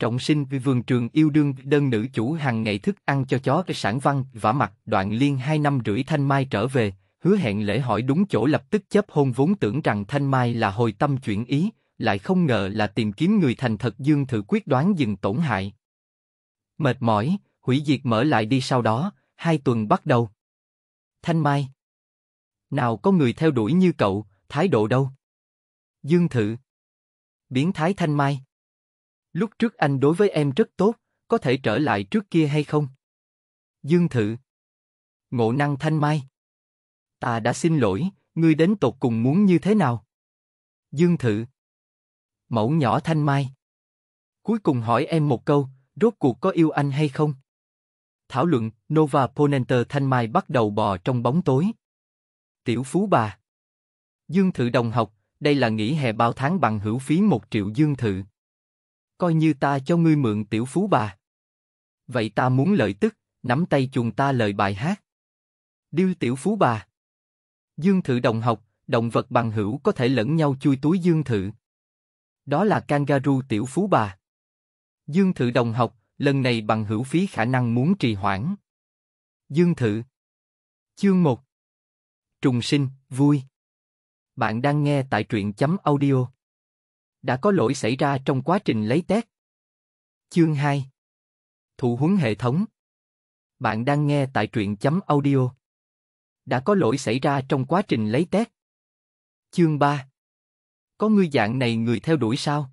trọng sinh vì vườn trường yêu đương đơn nữ chủ hàng ngày thức ăn cho chó cái sản văn vả mặt đoạn liên hai năm rưỡi thanh mai trở về hứa hẹn lễ hỏi đúng chỗ lập tức chấp hôn vốn tưởng rằng thanh mai là hồi tâm chuyển ý lại không ngờ là tìm kiếm người thành thật dương thử quyết đoán dừng tổn hại mệt mỏi hủy diệt mở lại đi sau đó hai tuần bắt đầu thanh mai nào có người theo đuổi như cậu thái độ đâu dương thử biến thái thanh mai Lúc trước anh đối với em rất tốt, có thể trở lại trước kia hay không? Dương Thự Ngộ năng thanh mai Ta đã xin lỗi, ngươi đến tột cùng muốn như thế nào? Dương Thự Mẫu nhỏ thanh mai Cuối cùng hỏi em một câu, rốt cuộc có yêu anh hay không? Thảo luận, Nova Ponenter thanh mai bắt đầu bò trong bóng tối. Tiểu phú bà Dương Thự đồng học, đây là nghỉ hè bao tháng bằng hữu phí một triệu Dương Thự coi như ta cho ngươi mượn tiểu phú bà. Vậy ta muốn lợi tức, nắm tay chuồng ta lời bài hát. Điêu tiểu phú bà. Dương thử đồng học, động vật bằng hữu có thể lẫn nhau chui túi dương thử, Đó là kangaroo tiểu phú bà. Dương thử đồng học, lần này bằng hữu phí khả năng muốn trì hoãn. Dương thử Chương 1 Trùng sinh, vui. Bạn đang nghe tại truyện chấm audio đã có lỗi xảy ra trong quá trình lấy test. Chương 2 Thủ huấn hệ thống Bạn đang nghe tại truyện chấm audio. Đã có lỗi xảy ra trong quá trình lấy test. Chương 3 Có người dạng này người theo đuổi sao?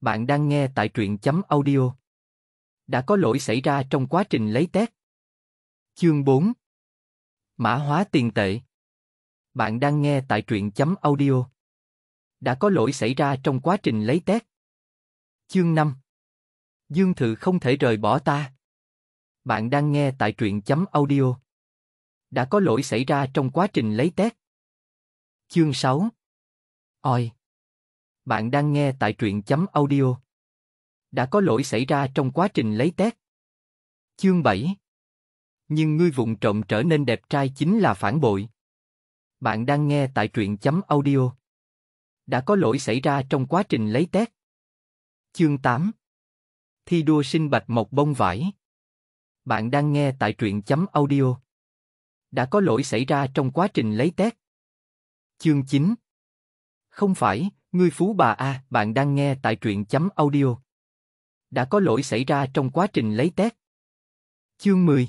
Bạn đang nghe tại truyện chấm audio. Đã có lỗi xảy ra trong quá trình lấy test. Chương 4 Mã hóa tiền tệ Bạn đang nghe tại truyện chấm audio đã có lỗi xảy ra trong quá trình lấy tét. Chương 5 Dương Thự không thể rời bỏ ta. Bạn đang nghe tại truyện chấm audio. Đã có lỗi xảy ra trong quá trình lấy tét. Chương 6 Ôi! Bạn đang nghe tại truyện chấm audio. Đã có lỗi xảy ra trong quá trình lấy tét. Chương 7 Nhưng ngươi vụng trộm trở nên đẹp trai chính là phản bội. Bạn đang nghe tại truyện chấm audio đã có lỗi xảy ra trong quá trình lấy tét. Chương 8 Thi đua sinh bạch mộc bông vải Bạn đang nghe tại truyện chấm audio. Đã có lỗi xảy ra trong quá trình lấy tét. Chương 9 Không phải, ngươi phú bà A, bạn đang nghe tại truyện chấm audio. Đã có lỗi xảy ra trong quá trình lấy tét. Chương 10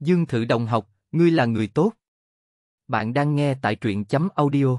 Dương Thự Đồng học, ngươi là người tốt. Bạn đang nghe tại truyện chấm audio